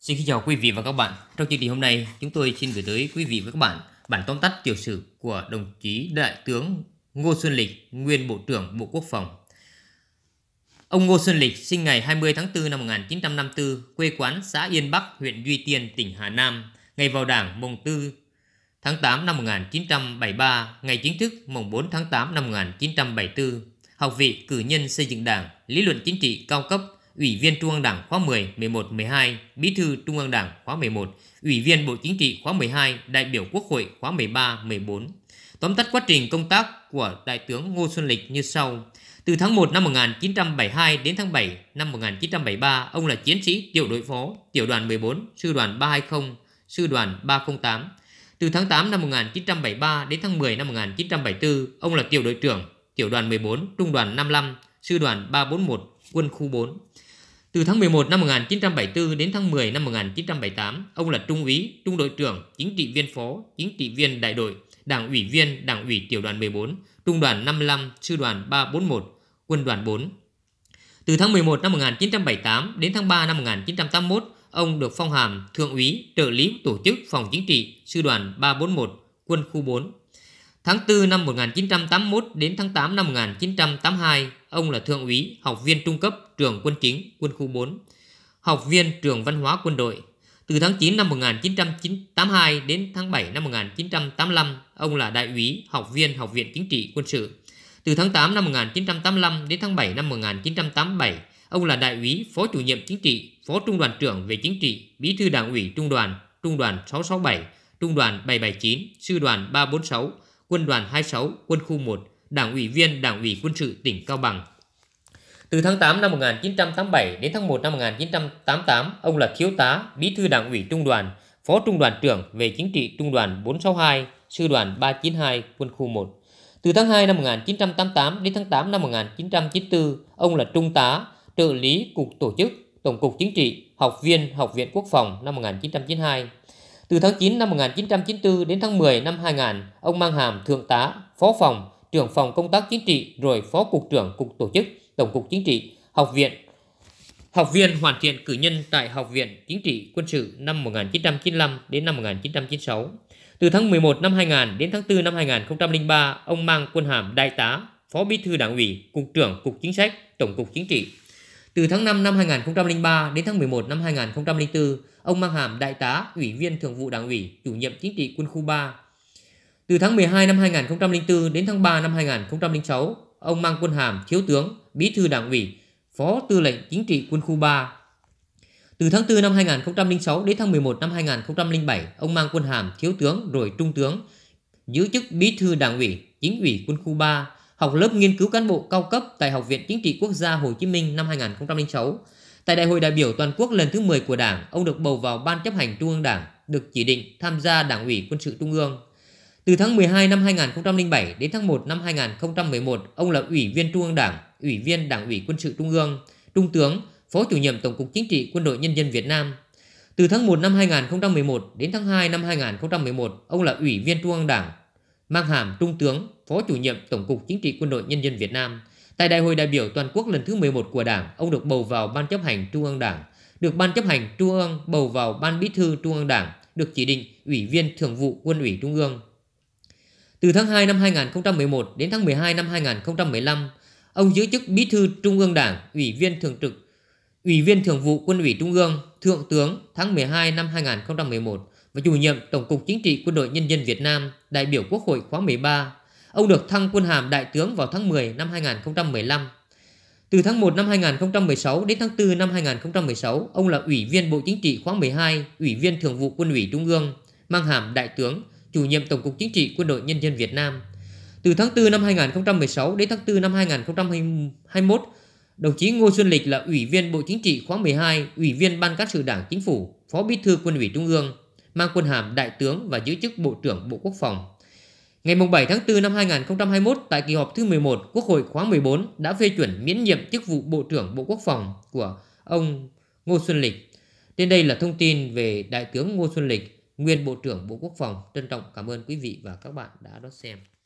Xin kính chào quý vị và các bạn. Trong chương trình hôm nay, chúng tôi xin gửi tới quý vị và các bạn bản tóm tắt tiểu sử của đồng chí Đại tướng Ngô Xuân Lịch, nguyên Bộ trưởng Bộ Quốc phòng. Ông Ngô Xuân Lịch sinh ngày 20 tháng 4 năm 1954, quê quán xã Yên Bắc, huyện Duy Tiên, tỉnh Hà Nam, ngày vào Đảng mùng 4 tháng 8 năm 1973, ngày chính thức mùng 4 tháng 8 năm 1974, học vị cử nhân xây dựng Đảng, lý luận chính trị cao cấp Ủy viên Trung ương Đảng khóa 10, 11, 12, Bí thư Trung ương Đảng khóa 11, Ủy viên Bộ Chính trị khóa 12, đại biểu Quốc hội khóa 13, 14. Tóm tắt quá trình công tác của Đại tướng Ngô Xuân Lịch như sau. Từ tháng 1 năm 1972 đến tháng 7 năm 1973, ông là chiến sĩ tiểu đội phó, tiểu đoàn 14, sư đoàn 320, sư đoàn 308. Từ tháng 8 năm 1973 đến tháng 10 năm 1974, ông là tiểu đội trưởng, tiểu đoàn 14, trung đoàn 55, sư đoàn 341, quân khu 4. Từ tháng 11 năm 1974 đến tháng 10 năm 1978, ông là trung úy, trung đội trưởng, chính trị viên phó, chính trị viên đại đội, đảng ủy viên đảng ủy tiểu đoàn 14, trung đoàn 55, sư đoàn 341, quân đoàn 4. Từ tháng 11 năm 1978 đến tháng 3 năm 1981, ông được phong hàm thượng úy trợ lý tổ chức phòng chính trị sư đoàn 341, quân khu 4, Tháng 4 năm 1981 đến tháng 8 năm 1982, ông là thượng úy, học viên trung cấp trường quân chính, quân khu 4, học viên trường văn hóa quân đội. Từ tháng 9 năm 1982 đến tháng 7 năm 1985, ông là đại úy, học viên Học viện Chính trị Quân sự. Từ tháng 8 năm 1985 đến tháng 7 năm 1987, ông là đại úy, phó chủ nhiệm chính trị, phó trung đoàn trưởng về chính trị, bí thư đảng ủy trung đoàn, trung đoàn 667, trung đoàn 779, sư đoàn 346, Quân đoàn 26, Quân khu 1, Đảng ủy viên Đảng ủy quân sự tỉnh Cao Bằng. Từ tháng 8 năm 1987 đến tháng 1 năm 1988, ông là thiếu tá, bí thư đảng ủy trung đoàn, phó trung đoàn trưởng về chính trị trung đoàn 462, sư đoàn 392, quân khu 1. Từ tháng 2 năm 1988 đến tháng 8 năm 1994, ông là trung tá, trợ lý cục tổ chức, tổng cục chính trị, học viên Học viện Quốc phòng năm 1992. Từ tháng 9 năm 1994 đến tháng 10 năm 2000, ông mang hàm Thượng tá, Phó phòng, trưởng phòng công tác chính trị rồi Phó cục trưởng cục tổ chức Tổng cục chính trị, Học viện Học viên hoàn thiện cử nhân tại Học viện Chính trị Quân sự năm 1995 đến năm 1996. Từ tháng 11 năm 2000 đến tháng 4 năm 2003, ông mang quân hàm Đại tá, Phó Bí thư Đảng ủy, Cục trưởng Cục Chính sách, Tổng cục Chính trị, từ tháng 5 năm 2003 đến tháng 11 năm 2004, ông mang hàm đại tá, ủy viên thường vụ đảng ủy, chủ nhiệm chính trị quân khu 3. Từ tháng 12 năm 2004 đến tháng 3 năm 2006, ông mang quân hàm thiếu tướng, bí thư đảng ủy, phó tư lệnh chính trị quân khu 3. Từ tháng 4 năm 2006 đến tháng 11 năm 2007, ông mang quân hàm thiếu tướng rồi trung tướng, giữ chức bí thư đảng ủy, chính ủy quân khu 3 học lớp nghiên cứu cán bộ cao cấp tại Học viện Chính trị Quốc gia Hồ Chí Minh năm 2006. Tại Đại hội đại biểu toàn quốc lần thứ 10 của Đảng, ông được bầu vào Ban chấp hành Trung ương Đảng, được chỉ định tham gia Đảng ủy Quân sự Trung ương. Từ tháng 12 năm 2007 đến tháng 1 năm 2011, ông là Ủy viên Trung ương Đảng, Ủy viên Đảng ủy Quân sự Trung ương, Trung tướng, Phó chủ nhiệm Tổng cục Chính trị Quân đội Nhân dân Việt Nam. Từ tháng 1 năm 2011 đến tháng 2 năm 2011, ông là Ủy viên Trung ương Đảng, mang hàm Trung tướng, Phó chủ nhiệm Tổng cục Chính trị Quân đội Nhân dân Việt Nam. Tại Đại hội đại biểu toàn quốc lần thứ 11 của Đảng, ông được bầu vào Ban chấp hành Trung ương Đảng, được Ban chấp hành Trung ương bầu vào Ban Bí thư Trung ương Đảng, được chỉ định Ủy viên Thường vụ Quân ủy Trung ương. Từ tháng 2 năm 2011 đến tháng 12 năm 2015, ông giữ chức Bí thư Trung ương Đảng, Ủy viên Thường trực Ủy viên Thường vụ Quân ủy Trung ương, Thượng tướng tháng 12 năm 2011 và chủ nhiệm Tổng cục Chính trị Quân đội Nhân dân Việt Nam, đại biểu Quốc hội khóa 13 Ông được thăng quân hàm đại tướng vào tháng 10 năm 2015. Từ tháng 1 năm 2016 đến tháng 4 năm 2016, ông là Ủy viên Bộ Chính trị khóa 12, Ủy viên Thường vụ Quân ủy Trung ương, mang hàm Đại tướng, chủ nhiệm Tổng cục Chính trị Quân đội Nhân dân Việt Nam. Từ tháng 4 năm 2016 đến tháng 4 năm 2021, đồng chí Ngô Xuân Lịch là Ủy viên Bộ Chính trị khóa 12, Ủy viên Ban Cán sự Đảng Chính phủ, Phó Bí thư Quân ủy Trung ương, mang quân hàm Đại tướng và giữ chức Bộ trưởng Bộ Quốc phòng. Ngày 7 tháng 4 năm 2021 tại kỳ họp thứ 11 Quốc hội khóa 14 đã phê chuẩn miễn nhiệm chức vụ Bộ trưởng Bộ Quốc phòng của ông Ngô Xuân Lịch. Trên đây là thông tin về Đại tướng Ngô Xuân Lịch, nguyên Bộ trưởng Bộ Quốc phòng. Trân trọng cảm ơn quý vị và các bạn đã đón xem.